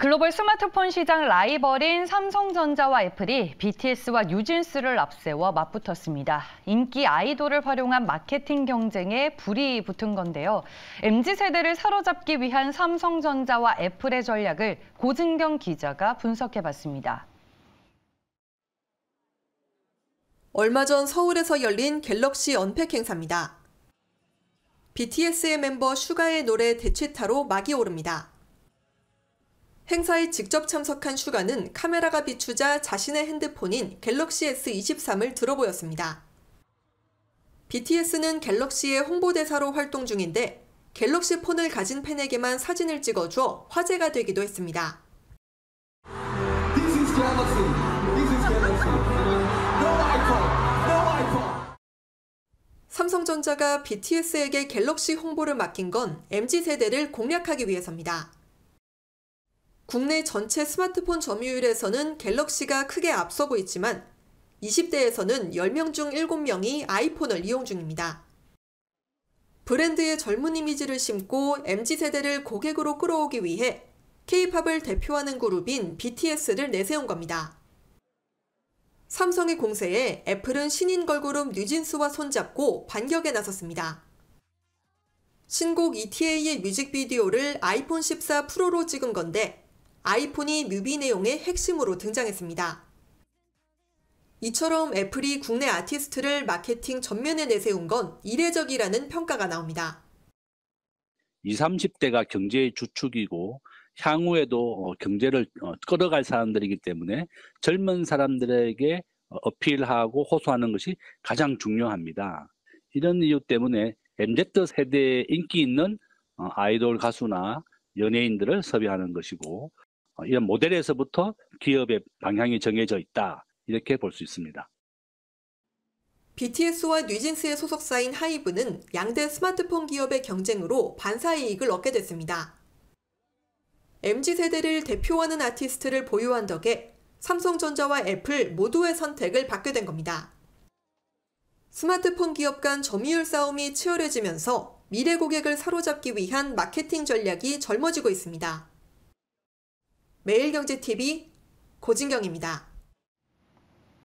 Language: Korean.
글로벌 스마트폰 시장 라이벌인 삼성전자와 애플이 BTS와 뉴진스를 앞세워 맞붙었습니다. 인기 아이돌을 활용한 마케팅 경쟁에 불이 붙은 건데요. MZ세대를 사로잡기 위한 삼성전자와 애플의 전략을 고진경 기자가 분석해봤습니다. 얼마 전 서울에서 열린 갤럭시 언팩 행사입니다. BTS의 멤버 슈가의 노래 대체타로 막이 오릅니다. 행사에 직접 참석한 슈가는 카메라가 비추자 자신의 핸드폰인 갤럭시 S23을 들어보였습니다. BTS는 갤럭시의 홍보대사로 활동 중인데 갤럭시 폰을 가진 팬에게만 사진을 찍어주어 화제가 되기도 했습니다. 삼성전자가 BTS에게 갤럭시 홍보를 맡긴 건 MZ세대를 공략하기 위해서입니다. 국내 전체 스마트폰 점유율에서는 갤럭시가 크게 앞서고 있지만 20대에서는 10명 중 7명이 아이폰을 이용 중입니다. 브랜드의 젊은 이미지를 심고 MZ세대를 고객으로 끌어오기 위해 K-팝을 대표하는 그룹인 BTS를 내세운 겁니다. 삼성의 공세에 애플은 신인 걸그룹 뉴진스와 손잡고 반격에 나섰습니다. 신곡 ETA의 뮤직비디오를 아이폰 14 프로로 찍은 건데 아이폰이 뮤비 내용의 핵심으로 등장했습니다. 이처럼 애플이 국내 아티스트를 마케팅 전면에 내세운 건 이례적이라는 평가가 나옵니다. 20, 30대가 경제의 주축이고 향후에도 어, 경제를 어, 끌어갈 사람들이기 때문에 젊은 사람들에게 어, 어필하고 호소하는 것이 가장 중요합니다. 이런 이유 때문에 MZ 세대에 인기 있는 아이돌 가수나 연예인들을 섭외하는 것이고 어, 이런 모델에서부터 기업의 방향이 정해져 있다. 이렇게 볼 수 있습니다. BTS와 뉴진스의 소속사인 하이브는 양대 스마트폰 기업의 경쟁으로 반사 이익을 얻게 됐습니다. m g 세대를 대표하는 아티스트를 보유한 덕에 삼성전자와 애플 모두의 선택을 받게 된 겁니다. 스마트폰 기업 간 점유율 싸움이 치열해지면서 미래 고객을 사로잡기 위한 마케팅 전략이 젊어지고 있습니다. 매일경제TV 고진경입니다.